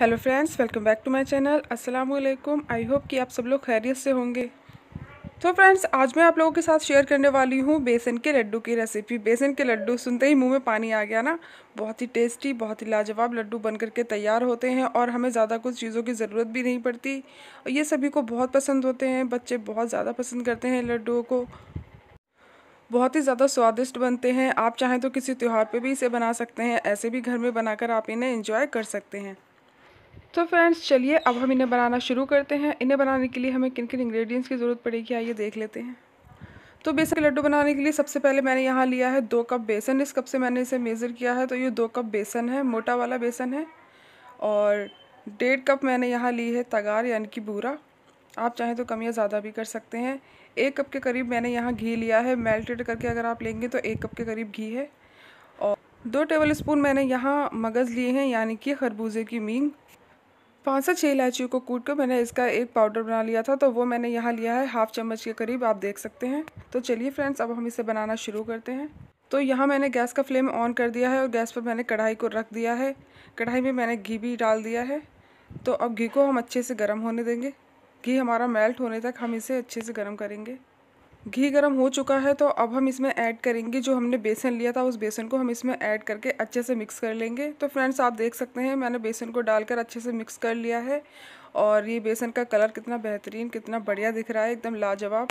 hello friends welcome back to my channel अस्सलाम वालेकुम I hope कि आप सब लोग खैरियत से होंगे तो फ्रेंड्स आज मैं आप लोगों के साथ शेयर करने वाली हूँ बेसन के लड्डू की रेसिपी बेसन के लड्डू सुनते ही मुंह में पानी आ गया ना बहुत ही टेस्टी बहुत ही लाजवाब लड्डू बन करके तैयार होते हैं और हमें ज़्यादा कुछ चीज़ों की ज़रूरत भी नहीं पड़ती और ये सभी को बहुत पसंद होते हैं बच्चे बहुत ज़्यादा पसंद करते हैं लड्डुओं को बहुत ही ज़्यादा स्वादिष्ट बनते हैं आप चाहें तो किसी त्यौहार पर भी इसे बना सकते हैं ऐसे भी घर में बनाकर आप इन्हें इन्जॉय कर सकते हैं तो फ्रेंड्स चलिए अब हम इन्हें बनाना शुरू करते हैं इन्हें बनाने के लिए हमें किन किन इंग्रेडिएंट्स की ज़रूरत पड़ेगी आइए देख लेते हैं तो बेसन के लड्डू बनाने के लिए सबसे पहले मैंने यहाँ लिया है दो कप बेसन इस कप से मैंने इसे मेज़र किया है तो ये दो कप बेसन है मोटा वाला बेसन है और डेढ़ कप मैंने यहाँ ली है तगार यानी कि बूरा आप चाहें तो कमियाँ ज़्यादा भी कर सकते हैं एक कप के करीब मैंने यहाँ घी लिया है मेल्टेड करके अगर आप लेंगे तो एक कप के करीब घी है और दो टेबल स्पून मैंने यहाँ मगज़ लिए हैं यानी कि खरबूजे की मींग पाँच से छः इलायचियों को कूट कर मैंने इसका एक पाउडर बना लिया था तो वो मैंने यहाँ लिया है हाफ चम्मच के करीब आप देख सकते हैं तो चलिए फ्रेंड्स अब हम इसे बनाना शुरू करते हैं तो यहाँ मैंने गैस का फ्लेम ऑन कर दिया है और गैस पर मैंने कढ़ाई को रख दिया है कढ़ाई में मैंने घी भी डाल दिया है तो अब घी को हम अच्छे से गर्म होने देंगे घी हमारा मेल्ट होने तक हम इसे अच्छे से गर्म करेंगे घी गर्म हो चुका है तो अब हम इसमें ऐड करेंगे जो हमने बेसन लिया था उस बेसन को हम इसमें ऐड करके अच्छे से मिक्स कर लेंगे तो फ्रेंड्स आप देख सकते हैं मैंने बेसन को डालकर अच्छे से मिक्स कर लिया है और ये बेसन का कलर कितना बेहतरीन कितना बढ़िया दिख रहा है एकदम लाजवाब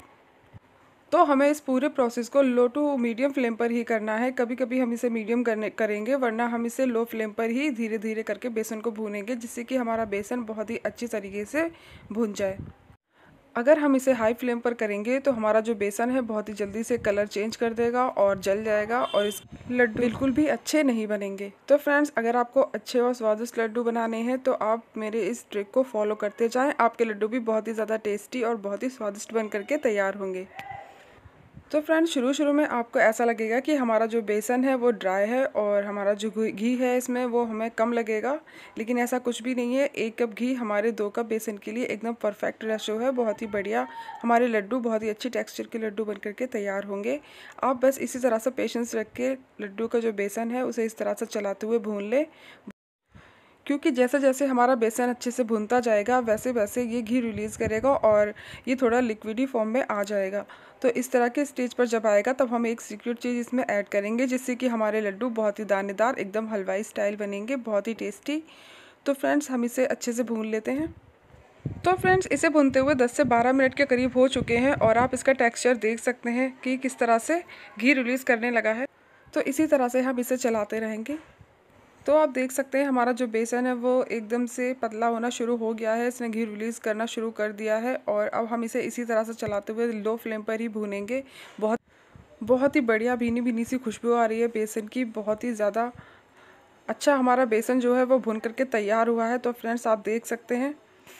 तो हमें इस पूरे प्रोसेस को लो टू मीडियम फ्लेम पर ही करना है कभी कभी हम इसे मीडियम करने करेंगे वरना हम इसे लो फ्लेम पर ही धीरे धीरे करके बेसन को भूनेंगे जिससे कि हमारा बेसन बहुत ही अच्छी तरीके से भून जाए अगर हम इसे हाई फ्लेम पर करेंगे तो हमारा जो बेसन है बहुत ही जल्दी से कलर चेंज कर देगा और जल जाएगा और इस लड्डू बिल्कुल भी अच्छे नहीं बनेंगे तो फ्रेंड्स अगर आपको अच्छे और स्वादिष्ट लड्डू बनाने हैं तो आप मेरे इस ट्रिक को फॉलो करते जाएं आपके लड्डू भी बहुत ही ज़्यादा टेस्टी और बहुत ही स्वादिष्ट बन करके तैयार होंगे तो फ्रेंड शुरू शुरू में आपको ऐसा लगेगा कि हमारा जो बेसन है वो ड्राई है और हमारा जो घी है इसमें वो हमें कम लगेगा लेकिन ऐसा कुछ भी नहीं है एक कप घी हमारे दो कप बेसन के लिए एकदम परफेक्ट रेशो है बहुत ही बढ़िया हमारे लड्डू बहुत ही अच्छे टेक्सचर के लड्डू बन करके तैयार होंगे आप बस इसी तरह से पेशेंस रख के लड्डू का जो बेसन है उसे इस तरह से चलाते हुए भून लें क्योंकि जैसे जैसे हमारा बेसन अच्छे से भुनता जाएगा वैसे वैसे ये घी रिलीज़ करेगा और ये थोड़ा लिक्विडी फॉर्म में आ जाएगा तो इस तरह के स्टेज पर जब आएगा तब हम एक सीक्रेट चीज़ इसमें ऐड करेंगे जिससे कि हमारे लड्डू बहुत ही दानेदार एकदम हलवाई स्टाइल बनेंगे बहुत ही टेस्टी तो फ्रेंड्स हम इसे अच्छे से भून लेते हैं तो फ्रेंड्स इसे भुनते हुए 10 से 12 मिनट के करीब हो चुके हैं और आप इसका टेक्सचर देख सकते हैं कि किस तरह से घी रिलीज़ करने लगा है तो इसी तरह से हम इसे चलाते रहेंगे तो आप देख सकते हैं हमारा जो बेसन है वो एकदम से पतला होना शुरू हो गया है इसने घी रिलीज़ करना शुरू कर दिया है और अब हम इसे इसी तरह से चलाते हुए लो फ्लेम पर ही भूनेंगे बहुत बहुत ही बढ़िया भीनी भीनी सी खुशबू आ रही है बेसन की बहुत ही ज़्यादा अच्छा हमारा बेसन जो है वो भुन करके तैयार हुआ है तो फ्रेंड्स आप देख सकते हैं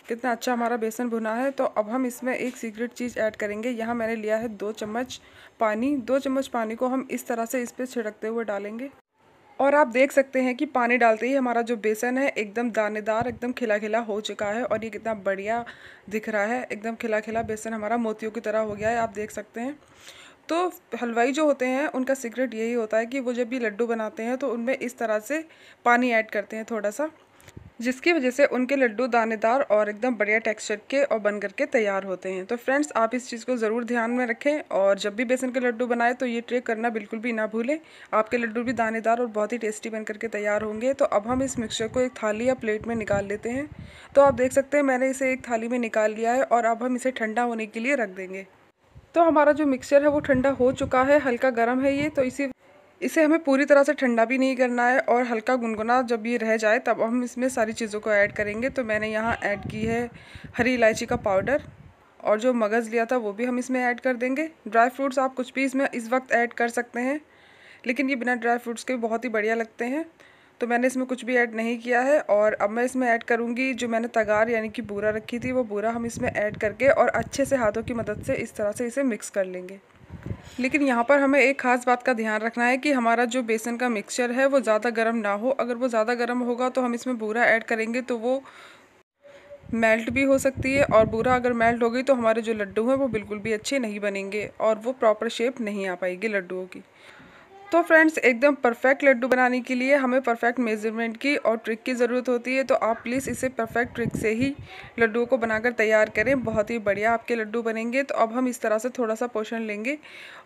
कितना अच्छा हमारा बेसन भुना है तो अब हम इसमें एक सीक्रेट चीज़ ऐड करेंगे यहाँ मैंने लिया है दो चम्मच पानी दो चम्मच पानी को हम इस तरह से इस पर छिड़कते हुए डालेंगे और आप देख सकते हैं कि पानी डालते ही हमारा जो बेसन है एकदम दानेदार एकदम खिला खिला हो चुका है और ये कितना बढ़िया दिख रहा है एकदम खिला खिला बेसन हमारा मोतियों की तरह हो गया है आप देख सकते हैं तो हलवाई जो होते हैं उनका सीक्रेट यही होता है कि वो जब भी लड्डू बनाते हैं तो उनमें इस तरह से पानी ऐड करते हैं थोड़ा सा जिसकी वजह से उनके लड्डू दानेदार और एकदम बढ़िया टेक्सचर के और बन करके तैयार होते हैं तो फ्रेंड्स आप इस चीज़ को ज़रूर ध्यान में रखें और जब भी बेसन के लड्डू बनाएं तो ये ट्रे करना बिल्कुल भी ना भूलें आपके लड्डू भी दानेदार और बहुत ही टेस्टी बन करके तैयार होंगे तो अब हम इस मिक्सचर को एक थाली या प्लेट में निकाल लेते हैं तो आप देख सकते हैं मैंने इसे एक थाली में निकाल लिया है और अब हम इसे ठंडा होने के लिए रख देंगे तो हमारा जो मिक्सचर है वो ठंडा हो चुका है हल्का गर्म है ये तो इसी इसे हमें पूरी तरह से ठंडा भी नहीं करना है और हल्का गुनगुना जब ये रह जाए तब हम इसमें सारी चीज़ों को ऐड करेंगे तो मैंने यहाँ ऐड की है हरी इलायची का पाउडर और जो मगज़ लिया था वो भी हम इसमें ऐड कर देंगे ड्राई फ्रूट्स आप कुछ भी इसमें इस वक्त ऐड कर सकते हैं लेकिन ये बिना ड्राई फ्रूट्स के बहुत ही बढ़िया लगते हैं तो मैंने इसमें कुछ भी ऐड नहीं किया है और अब मैं इसमें ऐड करूँगी जो मैंने तगार यानी कि बूरा रखी थी वो बूरा हम इसमें ऐड करके और अच्छे से हाथों की मदद से इस तरह से इसे मिक्स कर लेंगे लेकिन यहाँ पर हमें एक खास बात का ध्यान रखना है कि हमारा जो बेसन का मिक्सचर है वो ज़्यादा गर्म ना हो अगर वो ज़्यादा गर्म होगा तो हम इसमें बूरा ऐड करेंगे तो वो मेल्ट भी हो सकती है और बूरा अगर मेल्ट हो गई तो हमारे जो लड्डू हैं वो बिल्कुल भी अच्छे नहीं बनेंगे और वो प्रॉपर शेप नहीं आ पाएगी लड्डुओं की तो फ्रेंड्स एकदम परफेक्ट लड्डू बनाने के लिए हमें परफेक्ट मेज़रमेंट की और ट्रिक की ज़रूरत होती है तो आप प्लीज़ इसे परफेक्ट ट्रिक से ही लड्डू को बनाकर तैयार करें बहुत ही बढ़िया आपके लड्डू बनेंगे तो अब हम इस तरह से थोड़ा सा पोषण लेंगे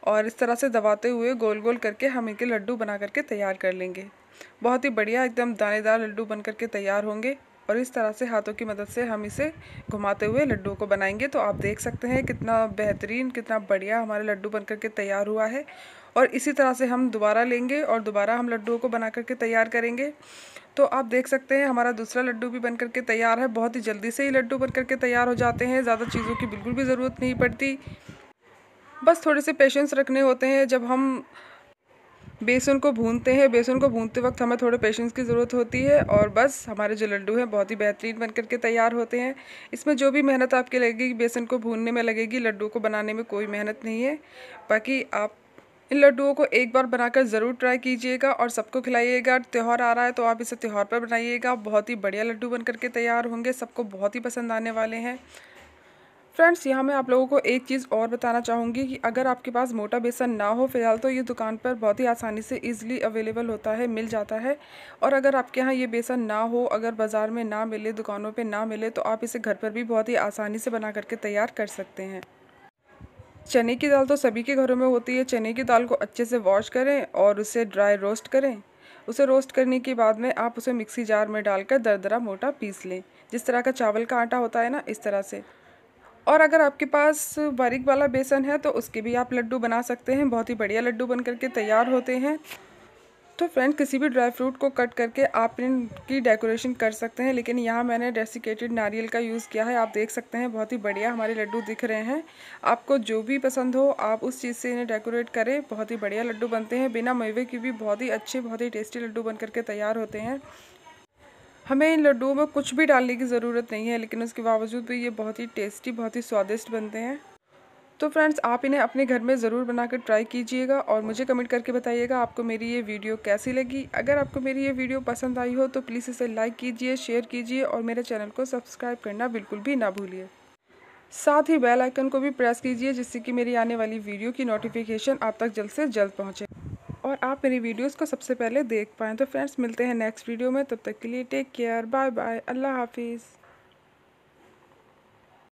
और इस तरह से दबाते हुए गोल गोल करके हम इनके लड्डू बना करके तैयार कर लेंगे बहुत ही बढ़िया एकदम दानेदार लड्डू बन करके तैयार होंगे और इस तरह से हाथों की मदद से हम इसे घुमाते हुए लड्डू को बनाएंगे तो आप देख सकते हैं कितना बेहतरीन कितना बढ़िया हमारे लड्डू बन करके तैयार हुआ है और इसी तरह से हम दोबारा लेंगे और दोबारा हम लड्डुओं को बना करके तैयार करेंगे तो आप देख सकते हैं हमारा दूसरा लड्डू भी बन करके तैयार है बहुत ही जल्दी से ही लड्डू बन करके तैयार हो जाते हैं ज़्यादा चीज़ों की बिल्कुल भी ज़रूरत नहीं पड़ती बस थोड़े से पेशेंस रखने होते हैं जब हम बेसन को भूनते हैं बेसन को भूनते वक्त हमें थोड़े पेशेंस की ज़रूरत होती है और बस हमारे जो लड्डू हैं बहुत ही बेहतरीन बन करके तैयार होते हैं इसमें जो भी मेहनत आपकी लगेगी बेसन को भूनने में लगेगी लड्डू को बनाने में कोई मेहनत नहीं है बाकी आप इन लड्डुओं को एक बार बनाकर ज़रूर ट्राई कीजिएगा और सबको खिलाइएगा त्यौहार आ रहा है तो आप इसे त्यौहार पर बनाइएगा बहुत ही बढ़िया लड्डू बन करके तैयार होंगे सबको बहुत ही पसंद आने वाले हैं फ्रेंड्स यहाँ मैं आप लोगों को एक चीज़ और बताना चाहूँगी कि अगर आपके पास मोटा बेसन ना हो फिलहाल तो ये दुकान पर बहुत ही आसानी से इजीली अवेलेबल होता है मिल जाता है और अगर आपके यहाँ ये बेसन ना हो अगर बाज़ार में ना मिले दुकानों पे ना मिले तो आप इसे घर पर भी बहुत ही आसानी से बना करके तैयार कर सकते हैं चने की दाल तो सभी के घरों में होती है चने की दाल को अच्छे से वॉश करें और उसे ड्राई रोस्ट करें उसे रोस्ट करने के बाद में आप उसे मिक्सी जार में डालकर दरदरा मोटा पीस लें जिस तरह का चावल का आटा होता है ना इस तरह से और अगर आपके पास बारीक वाला बेसन है तो उसके भी आप लड्डू बना सकते हैं बहुत ही बढ़िया लड्डू बन करके तैयार होते हैं तो फ्रेंड किसी भी ड्राई फ्रूट को कट करके आप इनकी डेकोरेशन कर सकते हैं लेकिन यहाँ मैंने डेसिकेटेड नारियल का यूज़ किया है आप देख सकते हैं बहुत ही बढ़िया हमारे लड्डू दिख रहे हैं आपको जो भी पसंद हो आप उस चीज़ से इन्हें डेकोरेट करें बहुत ही बढ़िया लड्डू बनते हैं बिना मेवे के भी बहुत ही अच्छे बहुत ही टेस्टी लड्डू बन करके तैयार होते हैं हमें इन लड्डुओं में कुछ भी डालने की ज़रूरत नहीं है लेकिन उसके बावजूद भी ये बहुत ही टेस्टी बहुत ही स्वादिष्ट बनते हैं तो फ्रेंड्स आप इन्हें अपने घर में ज़रूर बनाकर ट्राई कीजिएगा और मुझे कमेंट करके बताइएगा आपको मेरी ये वीडियो कैसी लगी अगर आपको मेरी ये वीडियो पसंद आई हो तो प्लीज़ इसे लाइक कीजिए शेयर कीजिए और मेरे चैनल को सब्सक्राइब करना बिल्कुल भी ना भूलिए साथ ही बेल आइकन को भी प्रेस कीजिए जिससे कि मेरी आने वाली वीडियो की नोटिफिकेशन आप तक जल्द से जल्द पहुँचे और आप मेरी वीडियोज़ को सबसे पहले देख पाएँ तो फ्रेंड्स मिलते हैं नेक्स्ट वीडियो में तब तक के लिए टेक केयर बाय बाय अल्लाह हाफिज़